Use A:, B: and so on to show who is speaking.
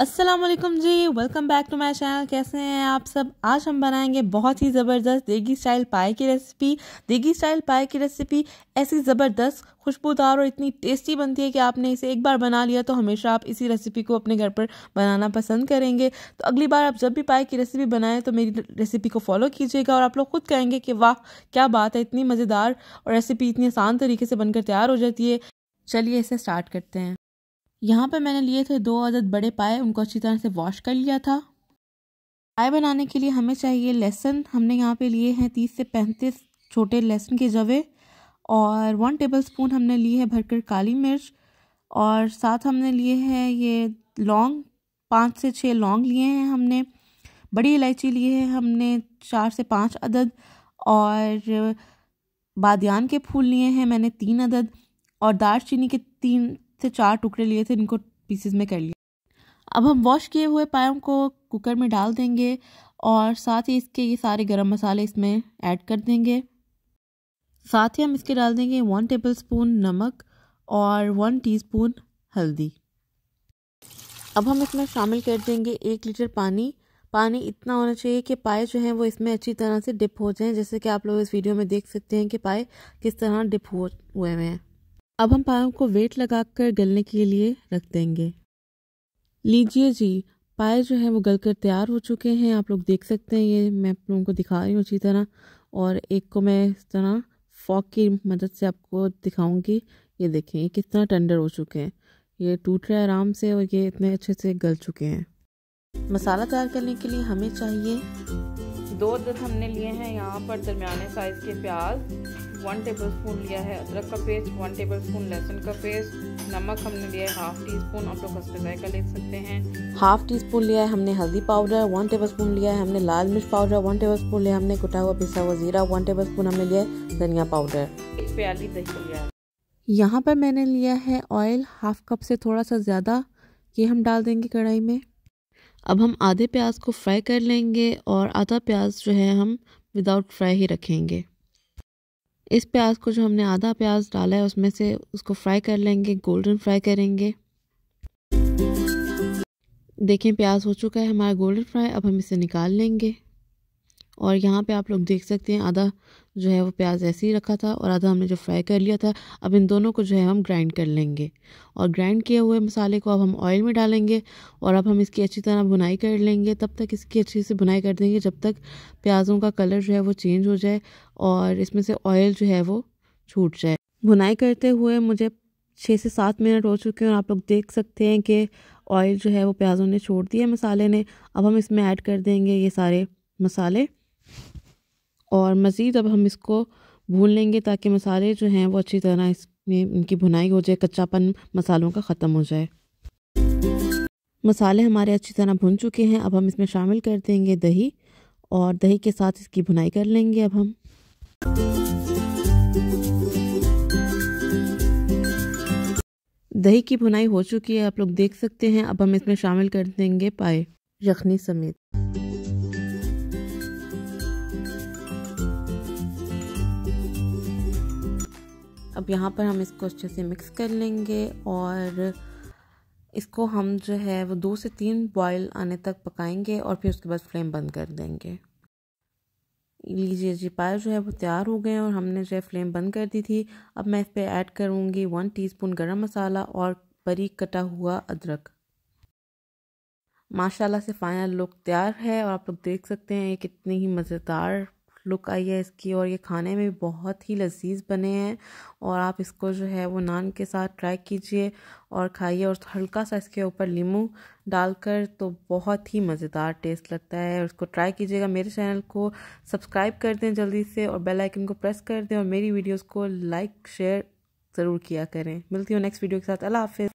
A: Aslam ji welcome back to my channel कैसे हैं आप सब आज हम बनाएंगे बहुत ही ज़बरदस्त देगी स्टाइल पाए की रेसिपी देगी स्टाइल पाए की रेसिपी ऐसी ज़बरदस्त खुशबूदार और इतनी टेस्टी बनती है कि आपने इसे एक बार बना लिया तो हमेशा आप इसी रेसिपी को अपने घर पर बनाना पसंद करेंगे तो अगली बार आप जब भी पाए की रेसिपी बनाएं तो मेरी रेसिपी को फॉलो कीजिएगा और आप लोग खुद कहेंगे कि वाह क्या बात है इतनी मज़ेदार और रेसिपी इतनी आसान तरीके से बनकर तैयार हो जाती है चलिए इसे स्टार्ट करते हैं यहाँ पर मैंने लिए थे दो अदद बड़े पाए उनको अच्छी तरह से वॉश कर लिया था पाए बनाने के लिए हमें चाहिए लहसुन हमने यहाँ पे लिए हैं तीस से पैंतीस छोटे लहसुन के जवे और वन टेबल स्पून हमने लिए है भरकर काली मिर्च और साथ हमने लिए हैं ये लौंग पाँच से छः लौंग लिए हैं हमने बड़ी इलायची लिए है हमने चार से पाँच अदद और बादियान के फूल लिए हैं मैंने तीन अदद और दार चीनी के तीन से चार टुकड़े लिए थे इनको पीसेस में कर लिए अब हम वॉश किए हुए पायों को कुकर में डाल देंगे और साथ ही इसके ये सारे गरम मसाले इसमें ऐड कर देंगे साथ ही हम इसके डाल देंगे वन टेबल स्पून नमक और वन टीस्पून हल्दी अब हम इसमें शामिल कर देंगे एक लीटर पानी पानी इतना होना चाहिए कि पाए जो हैं वो इसमें अच्छी तरह से डिप हो जाएं जैसे कि आप लोग इस वीडियो में देख सकते हैं कि पाए किस तरह डिप हो हुए हुए हैं अब हम पायों को वेट लगाकर गलने के लिए रख देंगे लीजिए जी पाए जो है वो गलकर तैयार हो चुके हैं आप लोग देख सकते हैं ये मैं आप लोगों को दिखा रही हूँ अच्छी तरह और एक को मैं इस तरह फॉक की मदद से आपको दिखाऊंगी ये देखें ये कितना टेंडर हो चुके हैं ये टूट रहे आराम से और ये इतने अच्छे से गल चुके हैं मसाला तैयार करने के लिए हमें चाहिए दो दर्द हमने लिए हैं यहाँ पर दरमिया साइज़ के प्याज वन टेबल स्पून लिया है अदरक का पेस्ट वन टेबल स्पून लहसुन का पेस्ट नमक हमने लिया है हाफ टी स्पून आप लोग हस्ते जायका ले सकते हैं हाफ टी स्पून लिया है हमने हल्दी पाउडर वन टेबल स्पून लिया है हमने लाल मिर्च पाउडर वन टेबल स्पून लिया हमने कुटा हुआ पिसा हुआ जीरा वन टेबल स्पून हमने लिया है धनिया पाउडर एक प्याली दही लिया है यहाँ पर मैंने लिया है ऑयल हाफ कप से थोड़ा सा ज़्यादा ये हम डाल देंगे कढ़ाई में अब हम आधे प्याज को फ्राई कर लेंगे और आधा प्याज जो है हम विदाउट फ्राई ही रखेंगे इस प्याज को जो हमने आधा प्याज डाला है उसमें से उसको फ्राई कर लेंगे गोल्डन फ्राई करेंगे देखें प्याज हो चुका है हमारा गोल्डन फ्राई अब हम इसे निकाल लेंगे और यहाँ पे आप लोग देख सकते हैं आधा जो है वो प्याज ऐसे ही रखा था और आधा हमने जो फ्राई कर लिया था अब इन दोनों को जो है हम ग्राइंड कर लेंगे और ग्राइंड किए हुए मसाले को अब हम ऑयल में डालेंगे और अब हम इसकी अच्छी तरह बुनाई कर लेंगे तब तक इसकी अच्छे से बुनाई कर देंगे जब तक प्याज़ों का कलर जो है वो चेंज हो जाए और इसमें से ऑयल जो है वो छूट जाए बुनाई करते हुए मुझे छः से सात मिनट हो चुके हैं और आप लोग देख सकते हैं कि ऑयल जो है वो प्याज़ों ने छोड़ दिया मसाले ने अब हम इसमें ऐड कर देंगे ये सारे मसाले और मज़ीद अब हम इसको भून लेंगे ताकि मसाले जो हैं वो अच्छी तरह इसमें इनकी भुनाई हो जाए कच्चापन मसालों का ख़त्म हो जाए मसाले हमारे अच्छी तरह भुन चुके हैं अब हम इसमें शामिल कर देंगे दही और दही के साथ इसकी भुनाई कर लेंगे अब हम दही की भुनाई हो चुकी है आप लोग देख सकते हैं अब हम इसमें शामिल कर देंगे पाए यखनी समेत अब यहाँ पर हम इसको अच्छे से मिक्स कर लेंगे और इसको हम जो है वो दो से तीन बॉयल आने तक पकाएंगे और फिर उसके बाद फ्लेम बंद कर देंगे लीजिए जी पायल जो है वो तैयार हो गए और हमने जो है फ्लेम बंद कर दी थी अब मैं इस पर ऐड करूँगी वन टीस्पून गरम मसाला और बारीक कटा हुआ अदरक माशाल्लाह से फाइनल लुक तैयार है और आप लोग देख सकते हैं ये कितनी ही मज़ेदार लुक आई है इसकी और ये खाने में बहुत ही लजीज बने हैं और आप इसको जो है वो नान के साथ ट्राई कीजिए और खाइए और हल्का सा इसके ऊपर लीमू डालकर तो बहुत ही मज़ेदार टेस्ट लगता है और इसको ट्राई कीजिएगा मेरे चैनल को सब्सक्राइब कर दें जल्दी से और बेल आइकन को प्रेस कर दें और मेरी वीडियोस को लाइक शेयर ज़रूर किया करें मिलती हूँ नेक्स्ट वीडियो के साथ अल्लाह हाफिज़